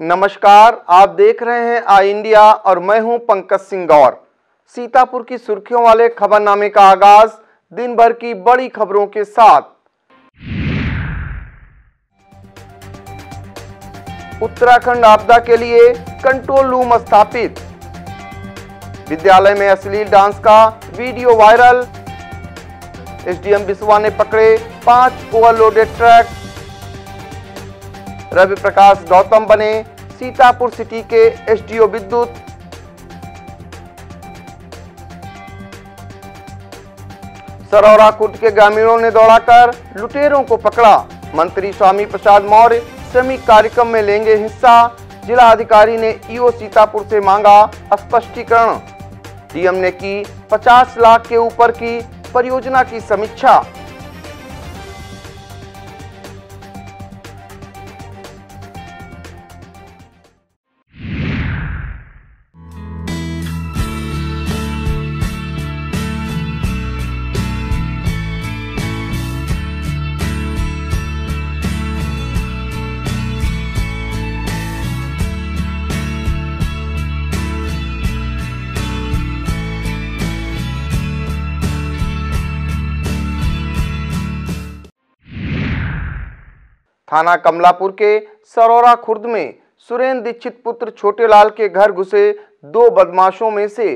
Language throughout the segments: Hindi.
नमस्कार आप देख रहे हैं आई इंडिया और मैं हूं पंकज सिंह गौर सीतापुर की सुर्खियों वाले खबरनामे का आगाज़ दिन भर की बड़ी खबरों के साथ उत्तराखंड आपदा के लिए कंट्रोल रूम स्थापित विद्यालय में अश्लील डांस का वीडियो वायरल एसडीएम बिस्वा ने पकड़े पांच ओवरलोडेड ट्रक रवि प्रकाश गौतम बने सीतापुर सिटी के एसडीओ विद्युत सरौरा कुर्द के ग्रामीणों ने दौड़ाकर लुटेरों को पकड़ा मंत्री स्वामी प्रसाद मौर्य श्रमिक कार्यक्रम में लेंगे हिस्सा जिला अधिकारी ने ईओ सीतापुर से मांगा स्पष्टीकरण डीएम ने की 50 लाख के ऊपर की परियोजना की समीक्षा थाना कमलापुर के सरोरा खुर्द में सुरेंद्र दीक्षित पुत्र छोटेलाल के घर घुसे दो बदमाशों में से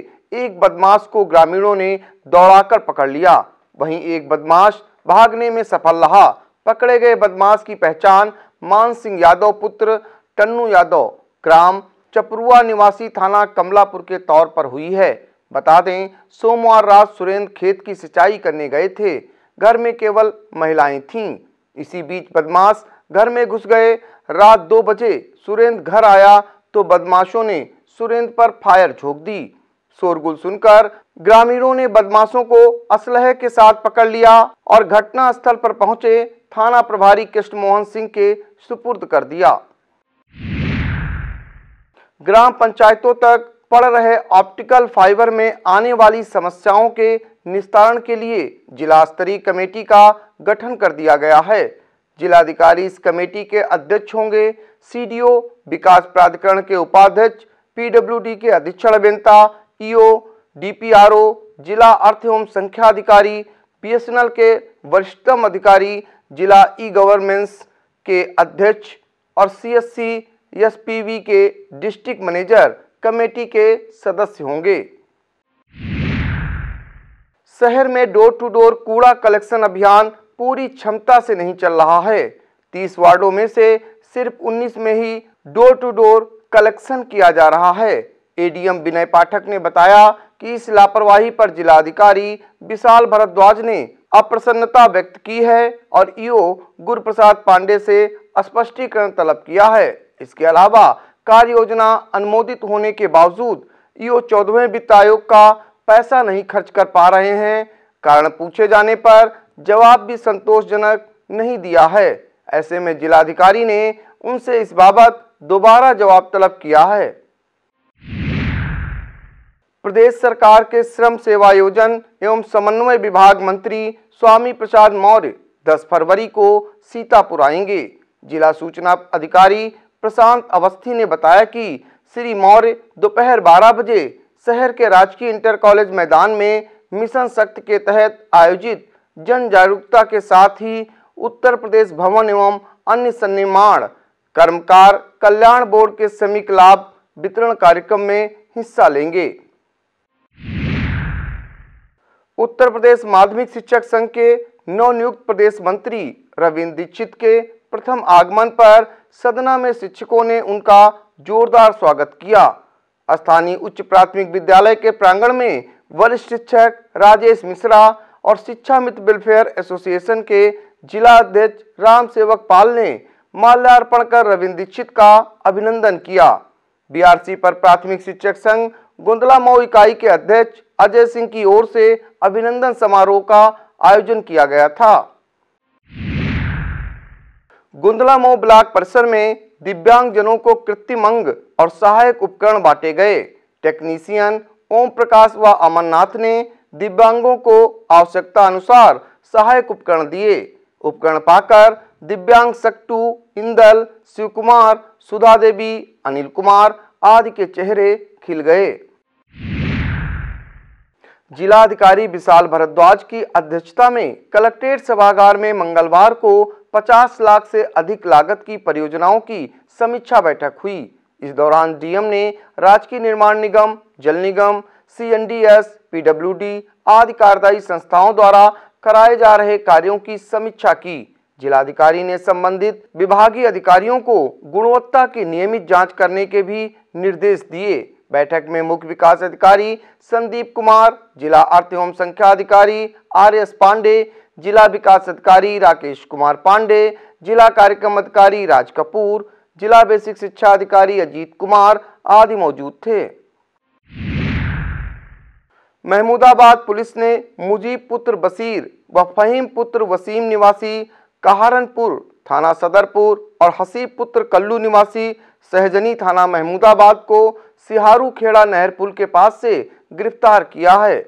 एक बदमाश को ग्रामीणों ने दौड़ाकर पकड़ लिया वहीं एक बदमाश भागने में सफल रहा पकड़े गए बदमाश की पहचान मान सिंह यादव पुत्र टन्नू यादव ग्राम चपरुआ निवासी थाना कमलापुर के तौर पर हुई है बता दें सोमवार रात सुरेंद्र खेत की सिंचाई करने गए थे घर में केवल महिलाएं थीं इसी बीच बदमाश घर में घुस गए रात दो बजे सुरेंद्र घर आया तो बदमाशों ने सुरेंद्र पर फायर झोंक दी शोरगुल सुनकर ग्रामीणों ने बदमाशों को असलहे के साथ पकड़ लिया और घटना स्थल पर पहुंचे थाना प्रभारी कृष्ण मोहन सिंह के सुपुर्द कर दिया ग्राम पंचायतों तक पड़ रहे ऑप्टिकल फाइबर में आने वाली समस्याओं के निस्तारण के लिए जिला स्तरीय कमेटी का गठन कर दिया गया है जिलाधिकारी इस कमेटी के अध्यक्ष होंगे सीडीओ विकास प्राधिकरण के उपाध्यक्ष पीडब्ल्यूडी के अधीक्षण अभियंता ईओ डीपीआरओ जिला अर्थ एवं संख्या अधिकारी बीएसएनएल के वरिष्ठतम अधिकारी जिला ई गवर्नेंस के अध्यक्ष और सीएससी एसपीवी के डिस्ट्रिक्ट मैनेजर कमेटी के सदस्य होंगे शहर में डोर टू डोर कूड़ा कलेक्शन अभियान पूरी क्षमता से नहीं चल रहा है तीस वार्डो में से सिर्फ उन्नीस में ही डोर टू डोर कलेक्शन किया जा रहा है एडीएम विनय पाठक ने बताया कि इस लापरवाही पर जिलाधिकारी विशाल भरद्वाज ने अप्रसन्नता व्यक्त की है और ईओ गुरुप्रसाद पांडे से स्पष्टीकरण तलब किया है इसके अलावा कार्य योजना अनुमोदित होने के बावजूद ईओ चौदहवें वित्त आयोग का पैसा नहीं खर्च कर पा रहे हैं कारण पूछे जाने पर जवाब भी संतोषजनक नहीं दिया है ऐसे में जिलाधिकारी ने उनसे इस बाबत दोबारा जवाब तलब किया है प्रदेश सरकार के श्रम सेवायोजन एवं समन्वय विभाग मंत्री स्वामी प्रसाद मौर्य 10 फरवरी को सीतापुर आएंगे जिला सूचना अधिकारी प्रशांत अवस्थी ने बताया कि श्री मौर्य दोपहर 12 बजे शहर के राजकीय इंटर कॉलेज मैदान में मिशन शक्ति के तहत आयोजित जन जागरूकता के साथ ही उत्तर प्रदेश भवन एवं अन्य सन्निर्माण कर्मकार कल्याण बोर्ड के श्रमिक लाभ वितरण कार्यक्रम में हिस्सा लेंगे उत्तर प्रदेश माध्यमिक शिक्षक संघ के नवनियुक्त प्रदेश मंत्री रविंद्र दीक्षित के प्रथम आगमन पर सदना में शिक्षकों ने उनका जोरदार स्वागत किया स्थानीय उच्च प्राथमिक विद्यालय के प्रांगण में वरिष्ठ शिक्षक राजेश मिश्रा और शिक्षा मित्र वेलफेयर एसोसिएशन के जिला अध्यक्ष राम सेवक पाल ने माल्यार्पण कर रविंद्र दीक्षित का अभिनंदन किया बीआरसी पर प्राथमिक शिक्षक संघ गुंदला मऊ इकाई के अध्यक्ष अजय सिंह की ओर से अभिनंदन समारोह का आयोजन किया गया था गुंदला मऊ ब्लॉक परिसर में दिव्यांग जनों को कृत्रिम अंग और सहायक उपकरण बांटे गए टेक्नीशियन ओम प्रकाश व अमरनाथ ने दिव्यांगों को आवश्यकता अनुसार सहायक उपकरण दिए उपकरण पाकर दिव्यांग सक्टू इंदल शिव कुमार सुधा देवी अनिल कुमार आदि के चेहरे खिल गए जिलाधिकारी विशाल भरद्वाज की अध्यक्षता में कलेक्ट्रेट सभागार में मंगलवार को 50 लाख से अधिक लागत की परियोजनाओं की समीक्षा बैठक हुई इस दौरान डीएम ने राजकीय निर्माण निगम जल निगम C N D S P W D आदि कार्यदायी संस्थाओं द्वारा कराए जा रहे कार्यों की समीक्षा की जिलाधिकारी ने संबंधित विभागीय अधिकारियों को गुणवत्ता की नियमित जांच करने के भी निर्देश दिए बैठक में मुख्य विकास अधिकारी संदीप कुमार जिला अर्थ एवं संख्या अधिकारी आर एस पांडे जिला विकास अधिकारी राकेश कुमार पांडे जिला कार्यक्रम अधिकारी राज कपूर जिला बेसिक शिक्षा अधिकारी अजीत कुमार आदि मौजूद थे महमूदाबाद पुलिस ने मुजीब पुत्र बसीर व फहीम पुत्र वसीम निवासी कहारनपुर थाना सदरपुर और हसीब पुत्र कल्लू निवासी सहजनी थाना महमूदाबाद को सिहारू खेड़ा नहर पुल के पास से गिरफ्तार किया है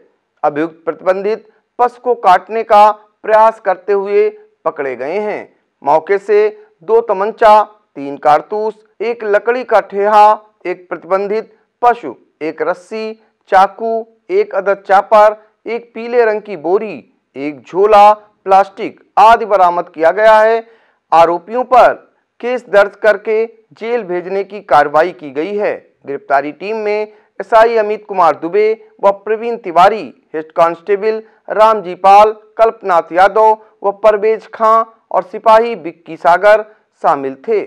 अभियुक्त प्रतिबंधित पश को काटने का प्रयास करते हुए पकड़े गए हैं मौके से दो तमंचा तीन कारतूस एक लकड़ी का ठेहा एक प्रतिबंधित पशु एक रस्सी चाकू एक अदद चापर एक पीले रंग की बोरी एक झोला प्लास्टिक आदि बरामद किया गया है आरोपियों पर केस दर्ज करके जेल भेजने की कार्रवाई की गई है गिरफ्तारी टीम में एसआई अमित कुमार दुबे व प्रवीण तिवारी हेड कांस्टेबल रामजी पाल कल्पनाथ यादव व परवेज खां और सिपाही बिक्की सागर शामिल थे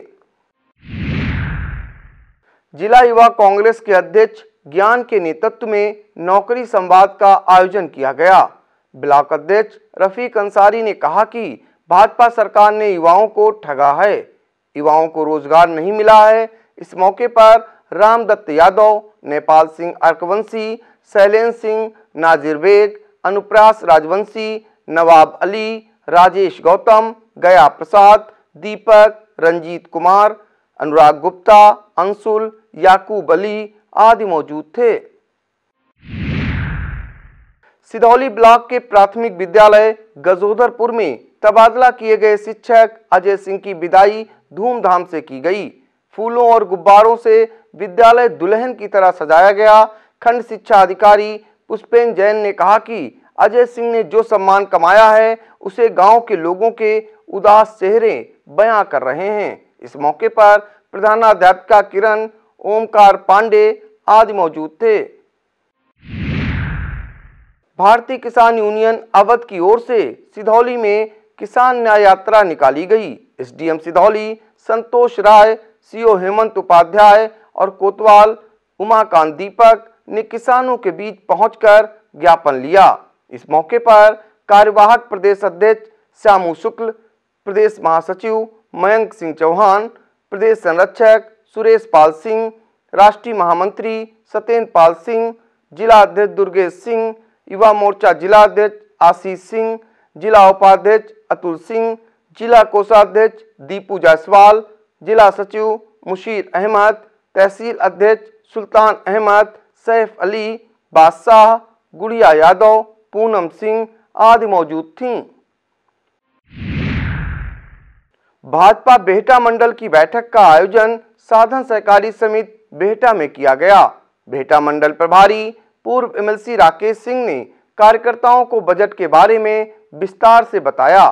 जिला युवा कांग्रेस के अध्यक्ष ज्ञान के नेतृत्व में नौकरी संवाद का आयोजन किया गया ब्लॉक अध्यक्ष रफीक अंसारी ने कहा कि भाजपा सरकार ने युवाओं को ठगा है युवाओं को रोजगार नहीं मिला है इस मौके पर रामदत्त यादव नेपाल सिंह अर्कवंशी शैलेन सिंह नाजिर बेग अनुप्रास राजवंशी नवाब अली राजेश गौतम गया प्रसाद दीपक रंजीत कुमार अनुराग गुप्ता अंशुल याकूब अली आदि मौजूद थे सिधौली ब्लॉक के प्राथमिक विद्यालय गजोधरपुर में तबादला किए गए शिक्षक अजय सिंह की विदाई धूमधाम से की गई फूलों और गुब्बारों से विद्यालय दुल्हन की तरह सजाया गया खंड शिक्षा अधिकारी पुष्पेन जैन ने कहा कि अजय सिंह ने जो सम्मान कमाया है उसे गांव के लोगों के उदास चेहरे बयां कर रहे हैं इस मौके पर प्रधानाध्यापिका किरण ओमकार पांडे आदि मौजूद थे भारतीय किसान यूनियन अवध की ओर से सिधौली में किसान न्याय यात्रा निकाली गई एसडीएम सिधौली संतोष राय सीओ हेमंत उपाध्याय और कोतवाल उमाकांत दीपक ने किसानों के बीच पहुंचकर ज्ञापन लिया इस मौके पर कार्यवाहक प्रदेश अध्यक्ष श्यामू शुक्ल प्रदेश महासचिव मयंक सिंह चौहान प्रदेश संरक्षक सुरेश पाल सिंह राष्ट्रीय महामंत्री सत्येंद्र पाल सिंह जिला अध्यक्ष दुर्गेश सिंह युवा मोर्चा जिला अध्यक्ष आशीष सिंह जिला उपाध्यक्ष अतुल सिंह जिला कोषाध्यक्ष दीपू जायसवाल जिला सचिव मुशीर अहमद तहसील अध्यक्ष सुल्तान अहमद सैफ अली बादशाह गुड़िया यादव पूनम सिंह आदि मौजूद थीं भाजपा बेहटा मंडल की बैठक का आयोजन साधन सहकारी समिति बेहटा में किया गया बेहटा मंडल प्रभारी पूर्व एमएलसी राकेश सिंह ने कार्यकर्ताओं को बजट के बारे में विस्तार से बताया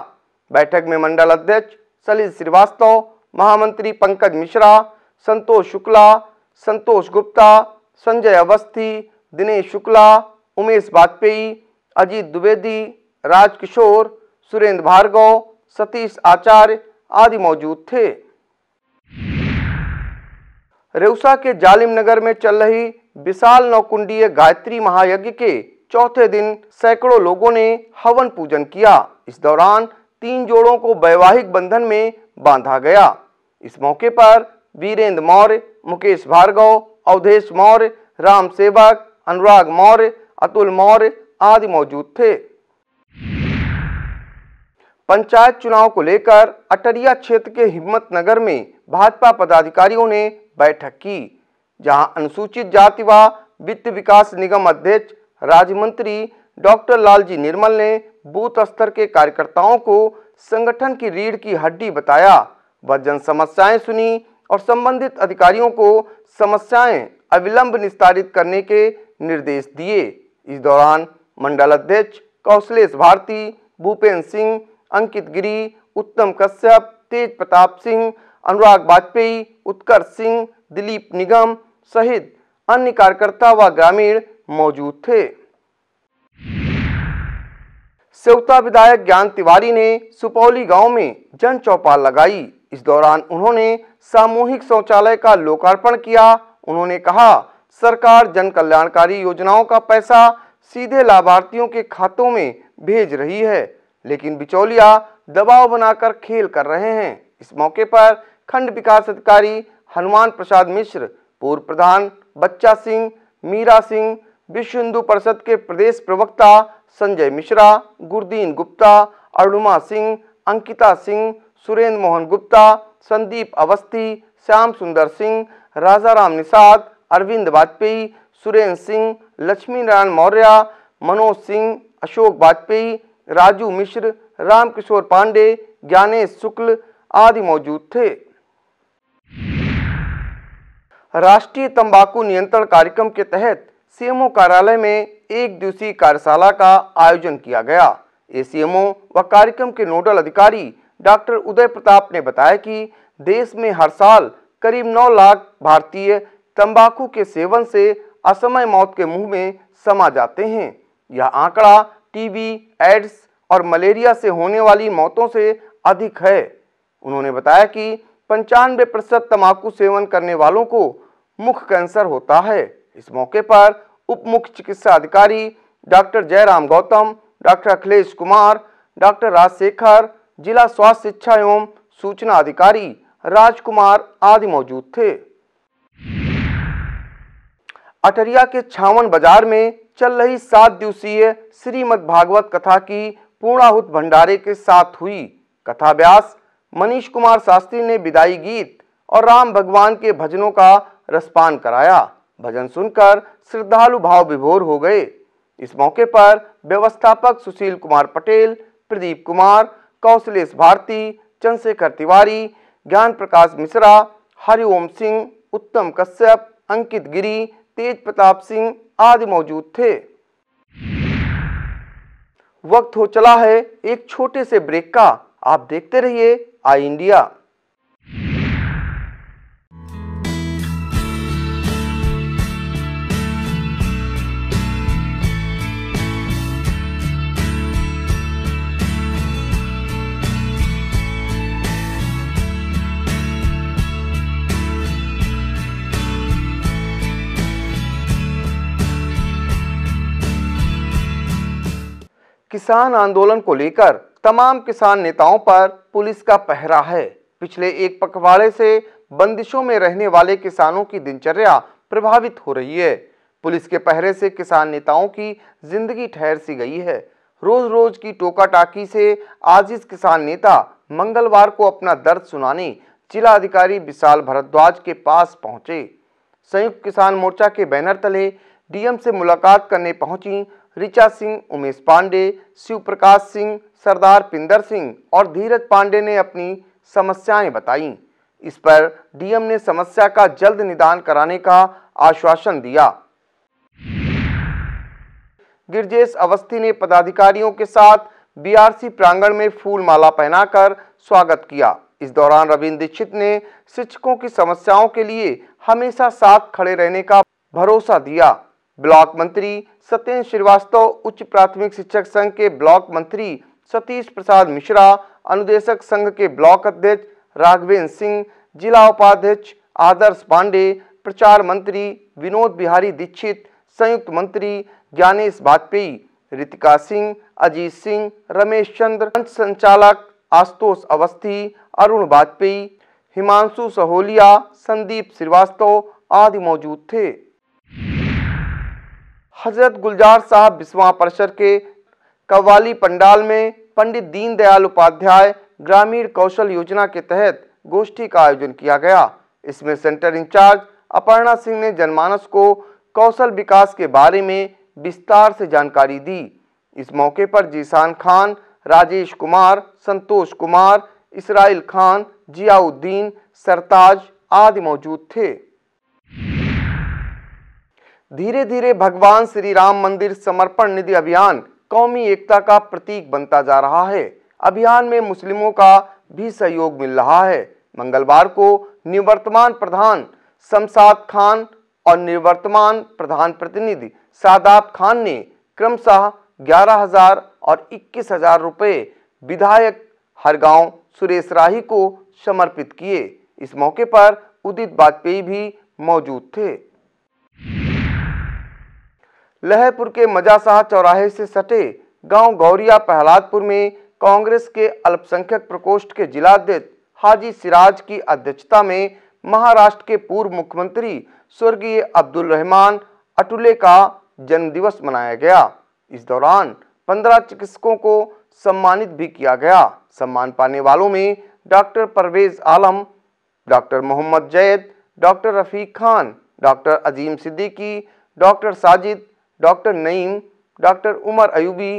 बैठक में मंडल अध्यक्ष सलील श्रीवास्तव महामंत्री पंकज मिश्रा संतोष शुक्ला संतोष गुप्ता संजय अवस्थी दिनेश शुक्ला उमेश वाजपेयी अजीत द्विवेदी राजकिशोर सुरेंद्र भार्गव सतीश आचार्य आदि मौजूद थे रेउसा के जालिम नगर में चल रही विशाल नौकुंडीय गायत्री महायज्ञ के चौथे दिन सैकड़ों लोगों ने हवन पूजन किया इस दौरान तीन जोड़ों को वैवाहिक बंधन में बांधा गया इस मौके पर वीरेंद्र मौर्य मुकेश भार्गव अवधेश मौर्य राम सेवक अनुराग मौर्य अतुल मौर्य आदि मौजूद थे पंचायत चुनाव को लेकर अटरिया क्षेत्र के हिम्मत नगर में भाजपा पदाधिकारियों ने बैठक की जहां अनुसूचित जाति व वित्त विकास निगम अध्यक्ष राज्य मंत्री डॉक्टर लालजी निर्मल ने बूथ स्तर के कार्यकर्ताओं को संगठन की रीढ़ की हड्डी बताया व जन समस्याएं सुनी और संबंधित अधिकारियों को समस्याएं अविलंब निस्तारित करने के निर्देश दिए इस दौरान मंडल अध्यक्ष कौशलेश भारती भूपेन्द्र सिंह अंकित गिरी उत्तम कश्यप तेज प्रताप सिंह अनुराग वाजपेयी उत्कर्ष सिंह दिलीप निगम सहित अन्य कार्यकर्ता व ग्रामीण मौजूद थे सेवता विधायक ज्ञान तिवारी ने सुपौली गांव में जन चौपाल लगाई इस दौरान उन्होंने सामूहिक शौचालय का लोकार्पण किया उन्होंने कहा सरकार जन कल्याणकारी योजनाओं का पैसा सीधे लाभार्थियों के खातों में भेज रही है लेकिन बिचौलिया दबाव बनाकर खेल कर रहे हैं इस मौके पर खंड विकास अधिकारी हनुमान प्रसाद मिश्र पूर्व प्रधान बच्चा सिंह मीरा सिंह विश्व हिंदू परिषद के प्रदेश प्रवक्ता संजय मिश्रा गुरदीन गुप्ता अरुणमा सिंह अंकिता सिंह सुरेंद्र मोहन गुप्ता संदीप अवस्थी श्याम सुंदर सिंह राजाराम निषाद अरविंद वाजपेयी सुरेंद्र सिंह लक्ष्मी नारायण मौर्य मनोज सिंह अशोक वाजपेयी राजू मिश्र रामकिशोर पांडे ज्ञानेश शुक्ल आदि मौजूद थे राष्ट्रीय तंबाकू नियंत्रण कार्यक्रम के तहत सीएमओ कार्यालय में एक दिवसीय कार्यशाला का आयोजन किया गया ए व कार्यक्रम के नोडल अधिकारी डॉक्टर उदय प्रताप ने बताया कि देश में हर साल करीब 9 लाख भारतीय तंबाकू के सेवन से असमय मौत के मुंह में समा जाते हैं यह आंकड़ा टीबी एड्स और मलेरिया से होने वाली मौतों से अधिक है उन्होंने बताया कि पंचानवे प्रतिशत तम्बाकू सेवन करने वालों को मुख कैंसर होता है इस मौके पर उप मुख्य चिकित्सा अधिकारी doctor Jairam Gautam doctor Akhilesh Kumar doctor Rajshekhar जिला स्वास्थ्य शिक्षा एवं सूचना अधिकारी राजकुमार आदि मौजूद थे अटरिया के छावन बाजार में चल रही सात दिवसीय श्रीमद भागवत कथा की पूर्णाहुत भंडारे के साथ हुई कथाभ्यास मनीष कुमार शास्त्री ने विदाई गीत और राम भगवान के भजनों का रसपान कराया भजन सुनकर श्रद्धालु भाव विभोर हो गए इस मौके पर व्यवस्थापक सुशील कुमार पटेल प्रदीप कुमार कौशलेश भारती चंद्रशेखर तिवारी ज्ञान प्रकाश मिश्रा हरिओम सिंह उत्तम कश्यप अंकित गिरी तेज प्रताप सिंह आदि मौजूद थे वक्त हो चला है एक छोटे से ब्रेक का आप देखते रहिए आई इंडिया किसान आंदोलन को लेकर तमाम किसान नेताओं पर पुलिस का पहरा है पिछले एक पखवाड़े से बंदिशों में रहने वाले किसानों की दिनचर्या प्रभावित हो रही है पुलिस के पहरे से किसान नेताओं की जिंदगी ठहर सी गई है रोज रोज की टोका टाकी से आजिज किसान नेता मंगलवार को अपना दर्द सुनाने जिला अधिकारी विशाल भरद्वाज के पास पहुंचे संयुक्त किसान मोर्चा के बैनर तले डीएम से मुलाकात करने पहुंची ऋचा सिंह उमेश पांडे शिव प्रकाश सिंह सरदार पिंदर सिंह और धीरज पांडे ने अपनी समस्याएं बताई इस पर डीएम ने समस्या का जल्द निदान कराने का आश्वासन दिया गिरजेश अवस्थी ने पदाधिकारियों के साथ बीआरसी प्रांगण में फूल माला पहनाकर स्वागत किया इस दौरान रविंद्र दीक्षित ने शिक्षकों की समस्याओं के लिए हमेशा साथ खड़े रहने का भरोसा दिया ब्लॉक मंत्री सत्येंद्र श्रीवास्तव उच्च प्राथमिक शिक्षक संघ के ब्लॉक मंत्री सतीश प्रसाद मिश्रा अनुदेशक संघ के ब्लॉक अध्यक्ष राघवेंद्र सिंह जिला उपाध्यक्ष आदर्श पांडे प्रचार मंत्री विनोद बिहारी दीक्षित संयुक्त मंत्री ज्ञानेश वाजपेयी रितिका सिंह अजीत सिंह रमेश चंद्र पंच संचालक आशुतोष अवस्थी अरुण वाजपेयी हिमांशु सहोलिया संदीप श्रीवास्तव आदि मौजूद थे हजरत गुलजार साहब बिस्वा परिसर के कव्वाली पंडाल में पंडित दीनदयाल उपाध्याय ग्रामीण कौशल योजना के तहत गोष्ठी का आयोजन किया गया इसमें सेंटर इंचार्ज अपर्णा सिंह ने जनमानस को कौशल विकास के बारे में विस्तार से जानकारी दी इस मौके पर जीसान खान राजेश कुमार संतोष कुमार इसराइल खान जियाउद्दीन सरताज आदि मौजूद थे धीरे धीरे भगवान श्री राम मंदिर समर्पण निधि अभियान कौमी एकता का प्रतीक बनता जा रहा है अभियान में मुस्लिमों का भी सहयोग मिल रहा है मंगलवार को निवर्तमान प्रधान शमसाद खान और निवर्तमान प्रधान प्रतिनिधि सादाब खान ने क्रमशः ग्यारह हजार और इक्कीस हजार रुपये विधायक हरगांव सुरेश राही को समर्पित किए इस मौके पर उदित वाजपेयी भी मौजूद थे लहरपुर के मजासाह चौराहे से सटे गांव गौरिया पहलादपुर में कांग्रेस के अल्पसंख्यक प्रकोष्ठ के जिलाध्यक्ष हाजी सिराज की अध्यक्षता में महाराष्ट्र के पूर्व मुख्यमंत्री स्वर्गीय अब्दुल रहमान अटुले का जन्मदिवस मनाया गया इस दौरान पंद्रह चिकित्सकों को सम्मानित भी किया गया सम्मान पाने वालों में doctor Parvez Alam doctor Mohammad Zaid doctor Rafiq Khan doctor Azeem Siddiqui doctor Sajid doctor Naeem doctor Umar Ayubi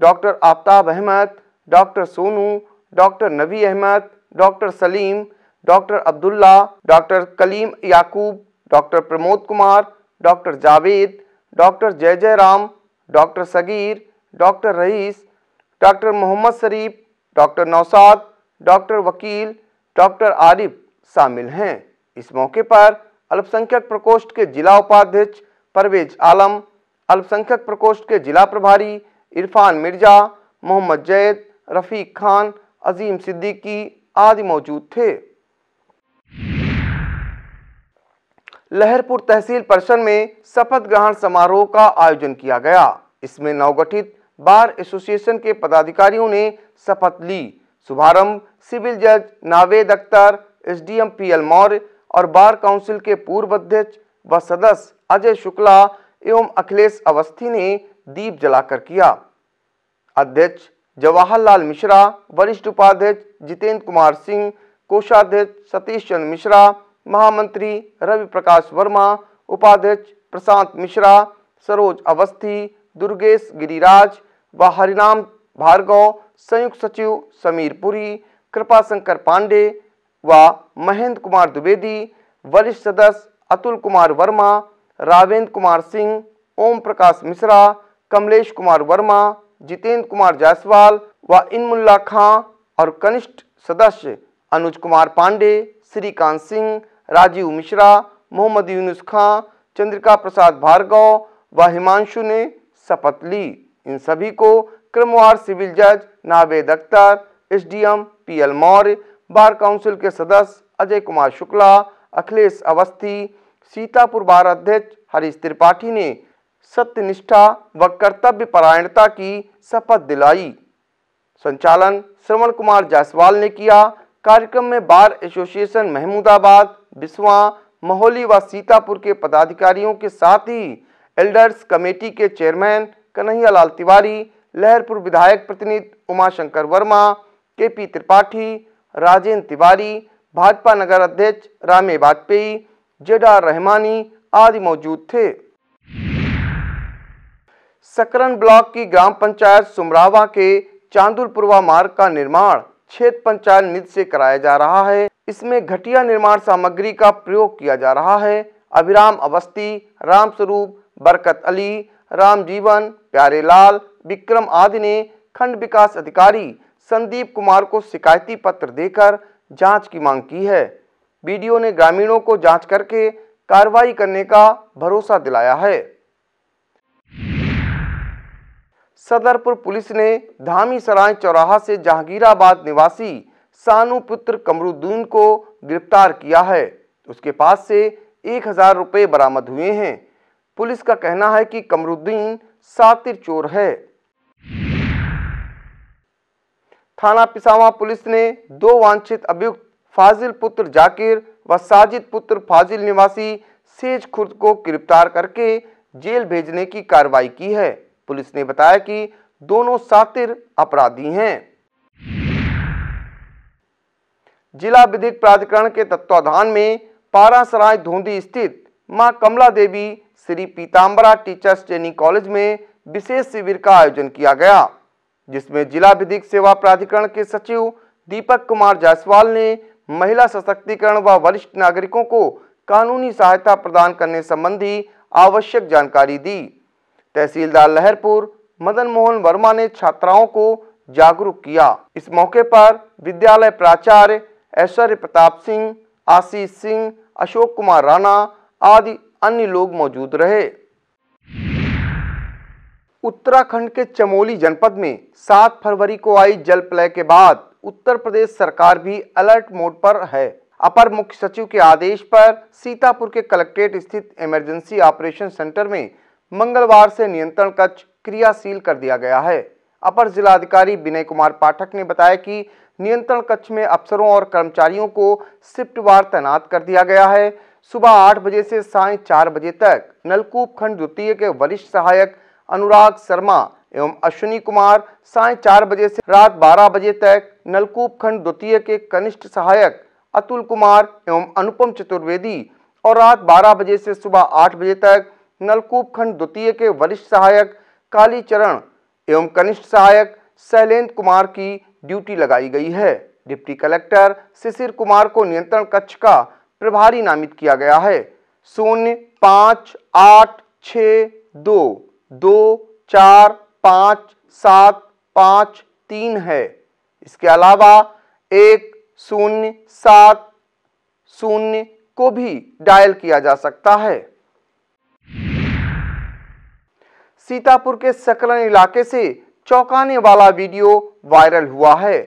doctor Aftab Ahmad doctor Sonu doctor Nabi Ahmad doctor Salim doctor Abdullah doctor Kaleem Yakub doctor Pramod Kumar doctor Javed doctor Jai Jai Ram doctor Sagir doctor Rais doctor Mohammad Sharif doctor Nausad doctor Vakil doctor Arif शामिल हैं इस मौके पर अल्पसंख्यक प्रकोष्ठ के जिला उपाध्यक्ष परवेज आलम अल्पसंख्यक प्रकोष्ठ के जिला प्रभारी इरफान मिर्जा मोहम्मद जैद रफ़ीक खान अजीम सिद्दीकी आदि मौजूद थे लहरपुर तहसील परिसर में शपथ ग्रहण समारोह का आयोजन किया गया इसमें नवगठित बार एसोसिएशन के पदाधिकारियों ने शपथ ली शुभारंभ सिविल जज नावेद अख्तर एसडीएम पीएल मौर्य और बार काउंसिल के पूर्व अध्यक्ष व सदस्य अजय शुक्ला एवं अखिलेश अवस्थी ने दीप जलाकर किया अध्यक्ष जवाहरलाल मिश्रा वरिष्ठ उपाध्यक्ष जितेंद्र कुमार सिंह कोषाध्यक्ष सतीश चंद्र मिश्रा महामंत्री रवि प्रकाश वर्मा उपाध्यक्ष प्रशांत मिश्रा सरोज अवस्थी दुर्गेश गिरिराज व हरिनाम भार्गव संयुक्त सचिव समीर पुरी कृपाशंकर पांडे व महेंद्र कुमार द्विवेदी वरिष्ठ सदस्य अतुल कुमार वर्मा रावेंद्र कुमार सिंह ओम प्रकाश मिश्रा कमलेश कुमार वर्मा जितेंद्र कुमार जायसवाल व इनमुल्ला खां और कनिष्ठ सदस्य अनुज कुमार पांडे श्रीकांत सिंह राजीव मिश्रा मोहम्मद यूनुस खां चंद्रिका प्रसाद भार्गव व हिमांशु ने शपथ ली इन सभी को क्रमवार सिविल जज Naved Akhtar P L Maurya bar council के सदस्य अजय कुमार शुक्ला अखिलेश अवस्थी सीतापुर बार अध्यक्ष हरीश त्रिपाठी ने सत्यनिष्ठा व कर्तव्य परायणता की शपथ दिलाई संचालन श्रवण कुमार जायसवाल ने किया कार्यक्रम में बार एसोसिएशन महमूदाबाद बिस्वा महोली व सीतापुर के पदाधिकारियों के साथ ही एल्डर्स कमेटी के चेयरमैन कन्हैया लाल तिवारी लहरपुर विधायक प्रतिनिधि उमाशंकर वर्मा के पी त्रिपाठी राजेंद्र तिवारी भाजपा नगर अध्यक्ष रामे वाजपेयी जेडा रहमानी आदि मौजूद थे सकरन ब्लॉक की ग्राम पंचायत सुमरावा के चांदुलपुरवा मार्ग का निर्माण क्षेत्र पंचायत निधि से कराया जा रहा है इसमें घटिया निर्माण सामग्री का प्रयोग किया जा रहा है अभिराम अवस्थी रामस्वरूप बरकत अली राम जीवन प्यारे लाल विक्रम आदि ने खंड विकास अधिकारी संदीप कुमार को शिकायती पत्र देकर जांच की मांग की है बीडीओ ने ग्रामीणों को जांच करके कार्रवाई करने का भरोसा दिलाया है सदरपुर पुलिस ने धामी सराय चौराहा से जहांगीराबाद निवासी सानू पुत्र कमरुद्दीन को गिरफ्तार किया है उसके पास से एक हजार रुपये बरामद हुए हैं पुलिस का कहना है कि कमरुद्दीन सातिर चोर है थाना पिसावा पुलिस ने दो वांछित अभियुक्त फाजिल पुत्र जाकिर व साजिद पुत्र फाजिल निवासी सेज खुर्द को गिरफ्तार करके जेल भेजने की कार्रवाई की है पुलिस ने बताया कि दोनों सातिर अपराधी हैं जिला विधिक प्राधिकरण के तत्वाधान में पारासराय धोंदी स्थित मां Kamla Devi Shri Pitambara teachers training college में विशेष शिविर का आयोजन किया गया जिसमें जिला विधिक सेवा प्राधिकरण के सचिव दीपक कुमार जायसवाल ने महिला सशक्तिकरण व वरिष्ठ नागरिकों को कानूनी सहायता प्रदान करने संबंधी आवश्यक जानकारी दी तहसीलदार लहरपुर मदन मोहन वर्मा ने छात्राओं को जागरूक किया इस मौके पर विद्यालय प्राचार्य ऐश्वर्य प्रताप सिंह आशीष सिंह अशोक कुमार राणा आदि अन्य लोग मौजूद रहे उत्तराखंड के चमोली जनपद में 7 फरवरी को आई जल प्रलय के बाद उत्तर प्रदेश सरकार भी अलर्ट मोड पर है अपर मुख्य सचिव के आदेश पर सीतापुर के कलेक्ट्रेट स्थित इमरजेंसी ऑपरेशन सेंटर में मंगलवार से नियंत्रण कक्ष क्रियाशील कर दिया गया है अपर जिलाधिकारी विनय कुमार पाठक ने बताया कि नियंत्रण कक्ष में अफसरों और कर्मचारियों को शिफ्टवार तैनात कर दिया गया है सुबह आठ बजे से साय चार बजे तक नलकूप खंड द्वितीय के वरिष्ठ सहायक अनुराग शर्मा एवं अश्विनी कुमार साय चार बजे से रात बारह बजे तक नलकूप खंड द्वितीय के कनिष्ठ सहायक अतुल कुमार एवं अनुपम चतुर्वेदी और रात बारह बजे से सुबह आठ बजे तक नलकूप खंड द्वितीय के वरिष्ठ सहायक कालीचरण एवं कनिष्ठ सहायक शैलेंद्र कुमार की ड्यूटी लगाई गई है डिप्टी कलेक्टर शिशिर कुमार को नियंत्रण कक्ष का प्रभारी नामित किया गया है शून्य पाँच आठ छ दो दो चार पाँच सात पाँच तीन है इसके अलावा एक शून्य सात शून्य को भी डायल किया जा सकता है सीतापुर के सकरन इलाके से चौंकाने वाला वीडियो वायरल हुआ है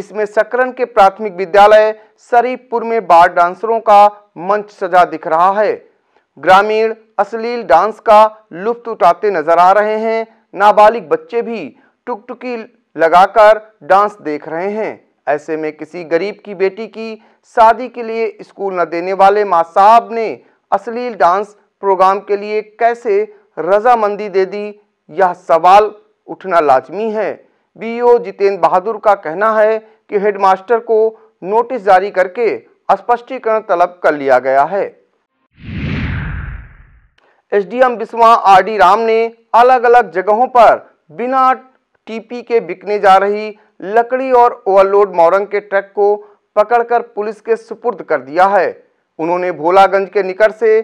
इसमें सकरन के प्राथमिक विद्यालय शरीफपुर में बार डांसरों का मंच सजा दिख रहा है ग्रामीण अश्लील डांस का लुफ्त उठाते नजर आ रहे हैं नाबालिग बच्चे भी टुकटुकी लगाकर डांस देख रहे हैं ऐसे में किसी गरीब की बेटी की शादी के लिए स्कूल न देने वाले माँ साहब ने अश्लील डांस प्रोग्राम के लिए कैसे रजामंदी दे दी यह सवाल उठना लाजमी है बीओ जितेंद्र बहादुर का कहना है कि हेडमास्टर को नोटिस जारी करके स्पष्टीकरण तलब कर लिया गया है SDM Biswan R D Ram ने अलग अलग जगहों पर बिना टीपी के बिकने जा रही लकड़ी और ओवरलोड मोरंग के ट्रक को पकड़कर पुलिस के सुपुर्द कर दिया है उन्होंने भोलागंज के निकट से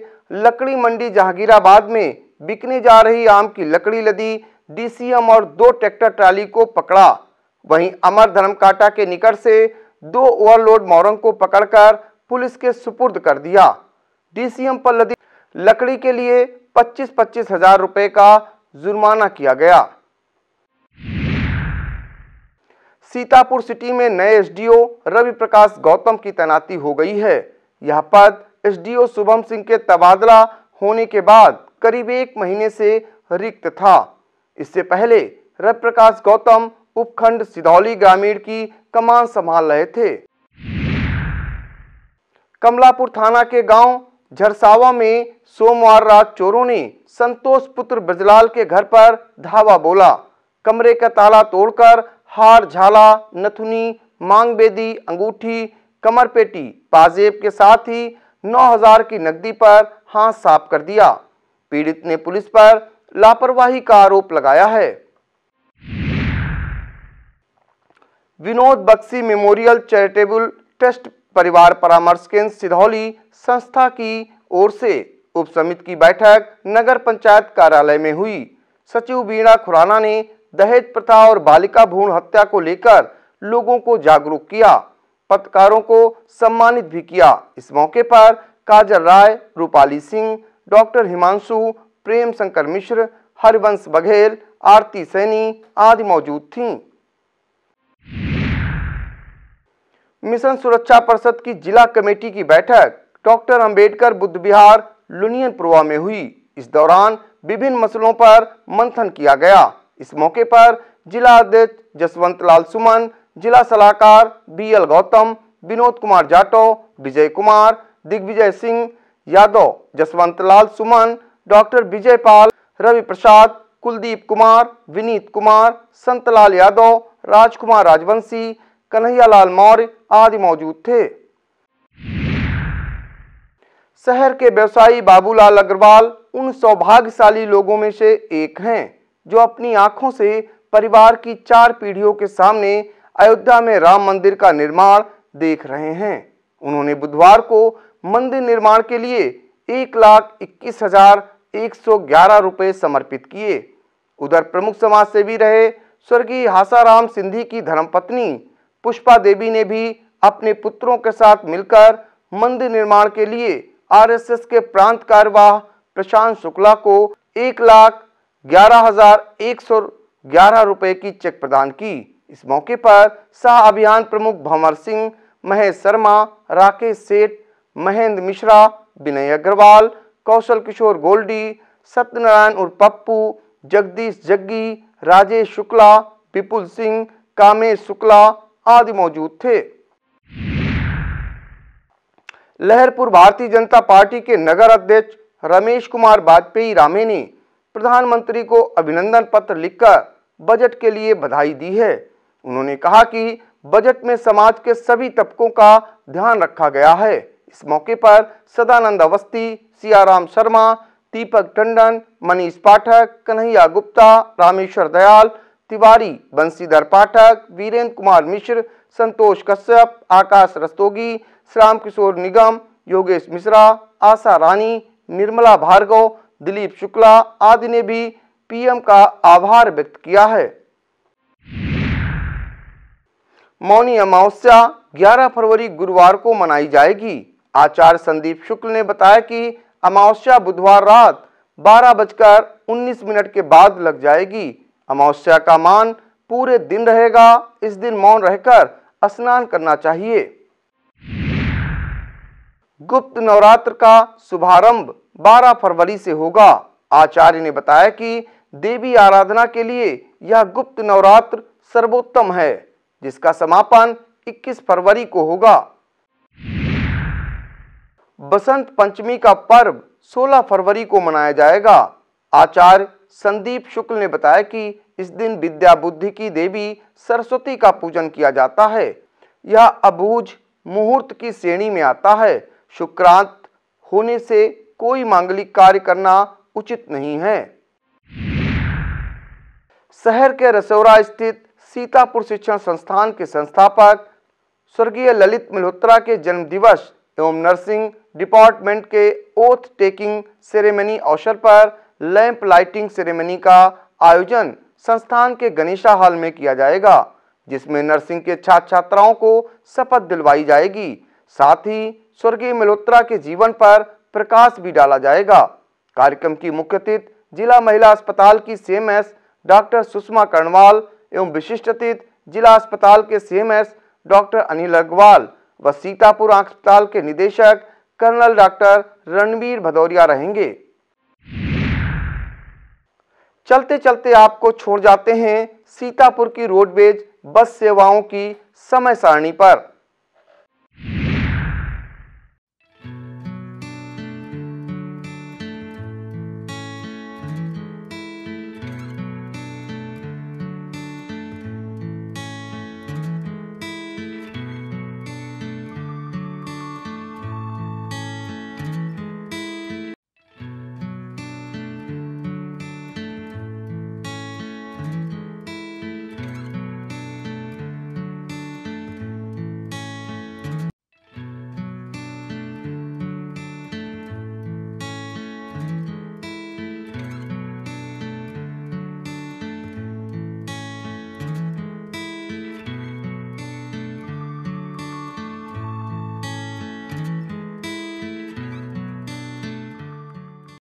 लकड़ी मंडी जहांगीराबाद में बिकने जा रही आम की लकड़ी लदी डीसीएम और दो ट्रैक्टर ट्राली को पकड़ा वहीं अमर धर्मकाटा के निकट से दो ओवरलोड मोरंग को पकड़कर पुलिस के सुपुर्द कर दिया डीसीएम पर लदी लकड़ी के लिए पच्चीस पच्चीस हजार रुपए का जुर्माना किया गया सीतापुर सिटी में नए एसडीओ रवि प्रकाश गौतम की तैनाती हो गई है यह पद एसडीओ शुभम सिंह के तबादला होने के बाद करीब एक महीने से रिक्त था इससे पहले रवि प्रकाश गौतम उपखंड सिधौली ग्रामीण की कमान संभाल रहे थे कमलापुर थाना के गांव झरसावा में सोमवार रात चोरों ने संतोष पुत्र ब्रजलाल के घर पर धावा बोला कमरे का ताला तोड़कर हार झाला नथुनी मांग बेदी अंगूठी कमर पेटी पाजेब के साथ ही 9000 की नकदी पर हाथ साफ कर दिया पीड़ित ने पुलिस पर लापरवाही का आरोप लगाया है Vinod Bakshi memorial charitable trust परिवार परामर्श केंद्र सिधौली संस्था की ओर से उप समिति की बैठक नगर पंचायत कार्यालय में हुई सचिव बीणा खुराना ने दहेज प्रथा और बालिका भ्रूण हत्या को लेकर लोगों को जागरूक किया पत्रकारों को सम्मानित भी किया इस मौके पर काजल राय रूपाली सिंह डॉक्टर हिमांशु प्रेम शंकर मिश्र हरिवंश बघेल आरती सैनी आदि मौजूद थीं मिशन सुरक्षा परिषद की जिला कमेटी की बैठक डॉक्टर अंबेडकर बुद्ध विहार लुनियनपुरवा में हुई इस दौरान विभिन्न मसलों पर मंथन किया गया इस मौके पर जिला अध्यक्ष जसवंत लाल सुमन जिला सलाहकार B L Gautam Vinod Kumar Jato Vijay Kumar Digvijay Singh Yadav Jaswant Lal Suman doctor Vijay Pal Ravi Prasad Kuldeep Kumar Vineet Kumar Santlal Yadav Rajkumar Rajvanshi Kanhaiyalal Maurya आदि मौजूद थे शहर के व्यवसायी बाबूलाल अग्रवाल उन सौभाग्यशाली लोगों में से एक हैं जो अपनी आंखों से परिवार की चार पीढ़ियों के सामने अयोध्या में राम मंदिर का निर्माण देख रहे हैं उन्होंने बुधवार को मंदिर निर्माण के लिए एक लाख इक्कीस हजार एक सौ ग्यारह रुपये समर्पित किए उधर प्रमुख समाज सेवी रहे स्वर्गीय हासाराम सिंधी की धर्मपत्नी पुष्पा देवी ने भी अपने पुत्रों के साथ मिलकर मंदिर निर्माण के लिए आरएसएस के प्रांत कार्यवाह प्रशांत शुक्ला को एक लाख ग्यारह हजार एक सौ ग्यारह रुपये की चेक प्रदान की इस मौके पर सह अभियान प्रमुख भंवर सिंह महेश शर्मा राकेश सेठ महेंद्र मिश्रा विनय अग्रवाल कौशल किशोर गोल्डी सत्यनारायण और पप्पू जगदीश जग्गी राजेश शुक्ला विपुल सिंह कामेश शुक्ला आदि मौजूद थे लहरपुर भारतीय जनता पार्टी के नगर अध्यक्ष रमेश कुमार वाजपेयी रामे ने प्रधानमंत्री को अभिनंदन पत्र लिखकर बजट के लिए बधाई दी है उन्होंने कहा कि बजट में समाज के सभी तबकों का ध्यान रखा गया है इस मौके पर सदानंद अवस्थी सियाराम शर्मा दीपक टंडन मनीष पाठक कन्हैया गुप्ता रामेश्वर दयाल तिवारी बंशीधर पाठक वीरेंद्र कुमार मिश्र संतोष कश्यप आकाश रस्तोगी श्याम किशोर निगम योगेश मिश्रा आशा रानी निर्मला भार्गव दिलीप शुक्ला आदि ने भी पीएम का आभार व्यक्त किया है मौनी अमावस्या 11 फरवरी गुरुवार को मनाई जाएगी आचार्य संदीप शुक्ल ने बताया कि अमावस्या बुधवार रात बारह बजकर उन्नीस मिनट के बाद लग जाएगी अमावस्या का मान पूरे दिन रहेगा इस दिन मौन रहकर स्नान करना चाहिए गुप्त नवरात्र का शुभारंभ 12 फरवरी से होगा आचार्य ने बताया कि देवी आराधना के लिए यह गुप्त नवरात्र सर्वोत्तम है जिसका समापन 21 फरवरी को होगा बसंत पंचमी का पर्व 16 फरवरी को मनाया जाएगा आचार्य संदीप शुक्ल ने बताया कि इस दिन विद्या बुद्धि की देवी सरस्वती का पूजन किया जाता है यह अबूझ मुहूर्त की श्रेणी में आता है शुक्रांत होने से कोई मांगलिक कार्य करना उचित नहीं है शहर के रसौरा स्थित सीतापुर शिक्षण संस्थान के संस्थापक स्वर्गीय ललित मल्होत्रा के जन्म दिवस एवं नर्सिंग डिपार्टमेंट के ओथ टेकिंग सेरेमनी अवसर पर लैंप लाइटिंग सेरेमनी का आयोजन संस्थान के गणेशा हॉल में किया जाएगा जिसमें नर्सिंग के छात्र छात्राओं को शपथ दिलवाई जाएगी साथ ही स्वर्गीय मल्होत्रा के जीवन पर प्रकाश भी डाला जाएगा कार्यक्रम की मुख्य अतिथि जिला महिला अस्पताल की सीएमएस डॉक्टर सुषमा कर्णवाल एवं विशिष्ट अतिथि जिला अस्पताल के सीएमएस डॉक्टर अनिल अग्रवाल व सीतापुर अस्पताल के निदेशक कर्नल डॉक्टर रणवीर भदौरिया रहेंगे चलते चलते आपको छोड़ जाते हैं सीतापुर की रोडवेज बस सेवाओं की समय सारणी पर